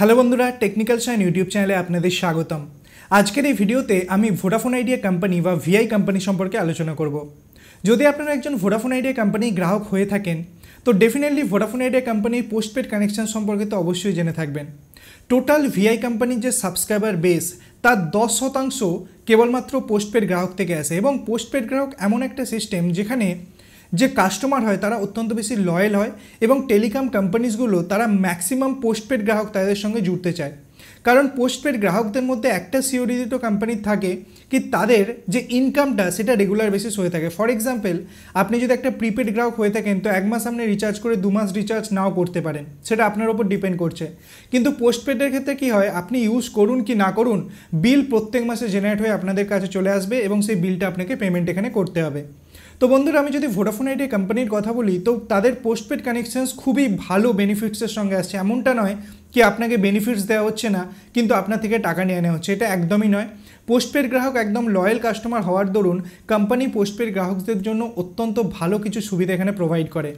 hello বন্ধুরা technical sign YouTube চ্যানেলে আপনাদের স্বাগতম আজকের এই ভিডিওতে আমি ভোডাফোন আইডিয়া কোম্পানি বা ভিআই কোম্পানি সম্পর্কে আলোচনা করব যদি আপনারা একজন ভোডাফোন আইডিয়া কোম্পানির গ্রাহক হয়ে থাকেন তো ডেফিনেটলি ভোডাফোন আইডিয়া কোম্পানির পোস্টপেড কানেকশন সম্পর্কে তো অবশ্যই জেনে থাকবেন টোটাল ভিআই কোম্পানির যে সাবস্ক্রাইবার বেস তার দশ শতাংশ কেবলমাত্র পোস্টপেড গ্রাহক থেকে আসে এবং পোস্টপেড গ্রাহক এমন একটা সিস্টেম যেখানে যে কাস্টমার হয় তারা অত্যন্ত বেশি লয়েল হয় এবং টেলিকম কোম্পানিজগুলো তারা ম্যাক্সিমাম পোস্টপেড গ্রাহক তাদের সঙ্গে জুড়তে চায় কারণ পোস্টপেড গ্রাহকদের মধ্যে একটা সিওরিদিত কোম্পানি থাকে কি তাদের যে ইনকামটা সেটা রেগুলার বেসিস হয়ে থাকে ফর এক্সাম্পল আপনি যদি একটা প্রিপেড গ্রাহক হয়ে থাকেন তো এক মাস আপনি রিচার্জ করে দু মাস রিচার্জ নাও করতে পারেন সেটা আপনার ওপর ডিপেন্ড করছে কিন্তু পোস্টপেডের ক্ষেত্রে কি হয় আপনি ইউজ করুন কি না করুন বিল প্রত্যেক মাসে জেনারেট হয়ে আপনাদের কাছে চলে আসবে এবং সেই বিলটা আপনাকে পেমেন্ট এখানে করতে হবে তো বন্ধুরা আমি যদি ভোডাফোন আইডিয়া কোম্পানির কথা বলি তো তাদের পোস্টপেড কানেকশানস খুবই ভালো বেনিফিটসের সঙ্গে আসছে এমনটা নয় কি আপনাকে বেনিফিটস দেওয়া হচ্ছে না কিন্তু আপনার থেকে টাকা নিয়ে নেওয়া হচ্ছে এটা একদমই নয় পোস্টপেড গ্রাহক একদম লয়াল কাস্টমার হওয়ার দরুন কোম্পানি পোস্টপেড গ্রাহকদের জন্য অত্যন্ত ভালো কিছু সুবিধা এখানে প্রোভাইড করে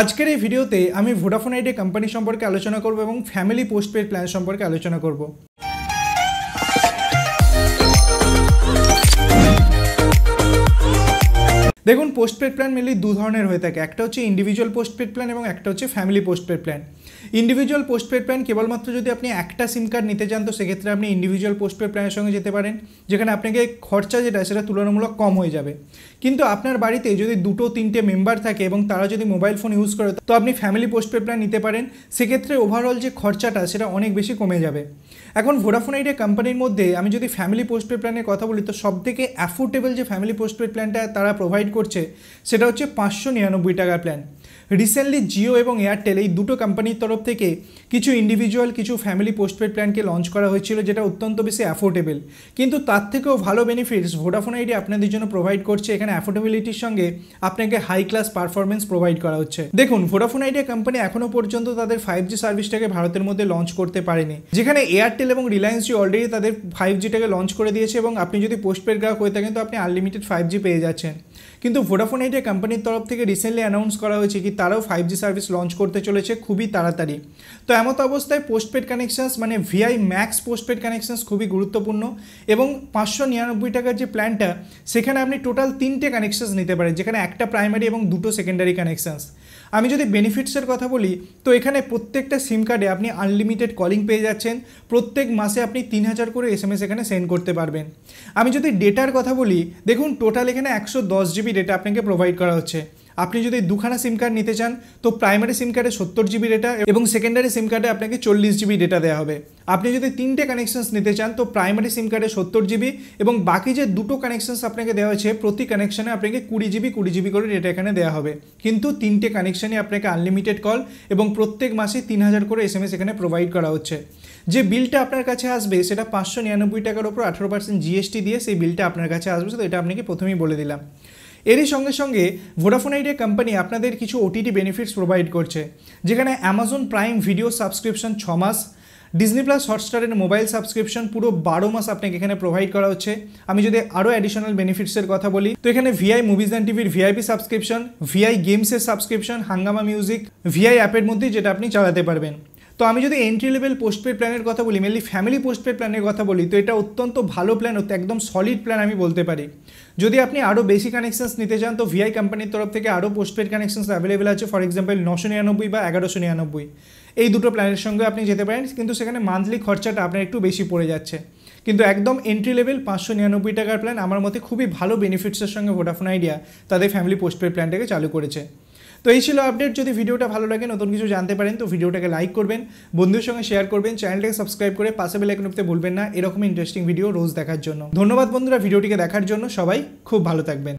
আজকের এই ভিডিওতে আমি ভোডাফোন আইডিয়া কোম্পানি সম্পর্কে আলোচনা করব এবং ফ্যামিলি পোস্টপেড প্ল্যান সম্পর্কে আলোচনা করব দেখুন পোস্টপেড প্ল্যান মেনলি দু ধরনের হয়ে থাকে একটা হচ্ছে ইন্ডিভিজুয়াল পোস্টপেড প্ল্যান এবং একটা হচ্ছে family postpaid plan individual postpaid plan কেবলমাত্র যদি আপনি একটা সিম কার্ড নিতে চান তো সেক্ষেত্রে আপনি ইন্ডিভিজুয়াল পোস্টপেড প্ল্যানের সঙ্গে যেতে পারেন যেখানে আপনাকে খরচা যেটা সেটা তুলনামূলক কম হয়ে যাবে কিন্তু আপনার বাড়িতে যদি দুটো তিনটে মেম্বার থাকে এবং তারা যদি মোবাইল ফোন ইউজ করে তো আপনি ফ্যামিলি পোস্টপেড প্ল্যান নিতে পারেন সেক্ষেত্রে ওভারঅল যে খরচাটা সেটা অনেক বেশি কমে যাবে এখন ভোডাফোন আইডিয়া কোম্পানির মধ্যে আমি যদি ফ্যামিলি পোস্টপেড প্ল্যানের কথা বলি তো সবথেকে অ্যাফোর্ডেবল যে ফ্যামিলি পোস্টপেড প্ল্যানটা তারা প্রোভাইড করছে সেটা হচ্ছে পাঁচশো নিরানব্বই টাকার প্ল্যান রিসেন্টলি জিও এবং এয়ারটেল এই দুটো কোম্পানির তরফ থেকে কিছু ইন্ডিভিজুয়াল কিছু ফ্যামিলি পোস্টপেড প্ল্যানকে লঞ্চ করা হয়েছিল যেটা অত্যন্ত বেশি অ্যাফোর্ডেবল কিন্তু তার থেকেও ভালো বেনিফিটস ভোডাফোন আইডি আপনাদের জন্য প্রোভাইড করছে এখানে অ্যাফোর্ডেবিলিটির সঙ্গে আপনাকে হাই ক্লাস পারফরমেন্স প্রোভাইড করা হচ্ছে দেখুন ভোডাফোন আইডিয়া কোম্পানি এখনও পর্যন্ত তাদের ফাইভ জি সার্ভিসটাকে ভারতের মধ্যে লঞ্চ করতে পারেনি যেখানে এয়ারটেল এবং রিলায়েন্স জি অলরেডি তাদের ফাইভ জিটাকে লঞ্চ করে দিয়েছে এবং আপনি যদি পোস্টপেড গ্রাহক হয়ে থাকেন তো আপনি আনলিমিটেড ফাইভ জি পেয়ে যাচ্ছেন কিন্তু ভোডাফোন আইডিয়া কোম্পানির তরফ থেকে রিসেন্টলি অ্যানাউন্স করা হয়েছে কি তারাও ফাইভ জি সার্ভিস লঞ্চ করতে চলেছে খুবই তাড়াতাড়ি তো এমত অবস্থায় পোস্টপেড কানেকশানস মানে ভিআই ম্যাক্স পোস্টপেড কানেকশানস খুবই গুরুত্বপূর্ণ এবং পাঁচশো নিরানব্বই টাকার যে প্ল্যানটা সেখানে আপনি টোটাল তিনটে কানেকশানস নিতে পারেন যেখানে একটা প্রাইমারি এবং দুটো সেকেন্ডারি কানেকশানস আমি যদি বেনিফিটসের কথা বলি তো এখানে প্রত্যেকটা সিম কার্ডে আপনি আনলিমিটেড কলিং পেয়ে যাচ্ছেন প্রত্যেক মাসে আপনি তিন হাজার করে এস এম এস এখানে সেন্ড করতে পারবেন আমি যদি ডেটার কথা বলি দেখুন টোটাল এখানে একশো দশ জিবি ডেটা আপনাকে প্রোভাইড করা হচ্ছে আপনি যদি দুখানা সিম কার্ড নিতে চান তো প্রাইমারি সিম কার্ডে সত্তর জিবি ডেটা এবং সেকেন্ডারি সিম কার্ডে আপনাকে চল্লিশ জিবি ডেটা দেওয়া হবে আপনি যদি তিনটে কানেকশনস নিতে চান তো প্রাইমারি সিম কার্ডে সত্তর জিবি এবং বাকি যে দুটো কানেকশনস আপনাকে দেওয়া হয়েছে প্রতি কানেকশানে আপনাকে কুড়ি জিবি কুড়ি জিবি করে ডেটা এখানে দেওয়া হবে কিন্তু তিনটে কানেকশনে আপনাকে আনলিমিটেড কল এবং প্রত্যেক মাসে তিন হাজার করে এস এখানে প্রোভাইড করা হচ্ছে যে বিলটা আপনার কাছে আসবে সেটা পাঁচশো নিরানব্বই টাকার উপর আঠারো পার্সেন্ট জিএসটি দিয়ে সেই বিলটা আপনার কাছে আসবে তো এটা আপনাকে প্রথমেই বলে দিলাম এরই সঙ্গে সঙ্গে ভোডাফোন আইডিয়া কোম্পানি আপনাদের কিছু ওটিটি বেনিফিটস প্রোভাইড করছে যেখানে অ্যামাজন প্রাইম ভিডিও সাবস্ক্রিপশন ছ মাস ডিজনি প্লাস হটস্টারের মোবাইল সাবস্ক্রিপশন পুরো বারো মাস আপনাকে এখানে প্রোভাইড করা হচ্ছে আমি যদি আরও অ্যাডিশনাল বেনিফিটসের কথা বলি তো এখানে ভিআই মুভিজ অ্যান্ড টিভির ভিআইপি সাবস্ক্রিপশন ভিআই গেমসের সাবস্ক্রিপশন হাঙ্গামা মিউজিক ভিআই অ্যাপের মধ্যে যেটা আপনি চালাতে পারবেন তো আমি যদি এন্ট্রি লেভেল পোস্টপেড প্ল্যানের কথা বলি মেনলি ফ্যামিলি পোস্টপেড প্ল্যানের কথা বলি তো এটা অত্যন্ত ভালো প্ল্যান একদম সলিড প্ল্যান আমি বলতে পারি যদি আপনি আরও বেশি কানেকশানস নিতে চান তো ভিআই কোম্পানির তরফ থেকে আরও পোস্টপেড কানেকশানস অ্যাভেলেবেল আছে ফর এক্সাম্পল নশো নিরানব্বই বা এগারোশো নিরানব্বই এই দুটো প্ল্যানের সঙ্গে আপনি যেতে পারেন কিন্তু সেখানে মান্থলি খরচাটা আপনার একটু বেশি পড়ে যাচ্ছে কিন্তু একদম এন্ট্রি লেভেল পাঁচশো নিরানব্বই টাকার প্ল্যান আমার মতে খুবই ভালো বেনিফিটসের সঙ্গে ভোডাফোন আইডিয়া তাদের ফ্যামিলি পোস্টপেড প্ল্যানটাকে চালু করেছে তো এই ছিল আপডেট যদি ভিডিওটা ভালো লাগে নতুন কিছু জানতে পারেন তো ভিডিওটাকে লাইক করবেন বন্ধুর সঙ্গে শেয়ার করবেন চ্যানেলটাকে সাবস্ক্রাইব করে পাশে বেলে আইকনতে ভুলবেন না এরকম ইন্টারেস্টিং ভিডিও রোজ দেখার জন্য ধন্যবাদ বন্ধুরা ভিডিওটিকে দেখার জন্য সবাই খুব ভালো থাকবেন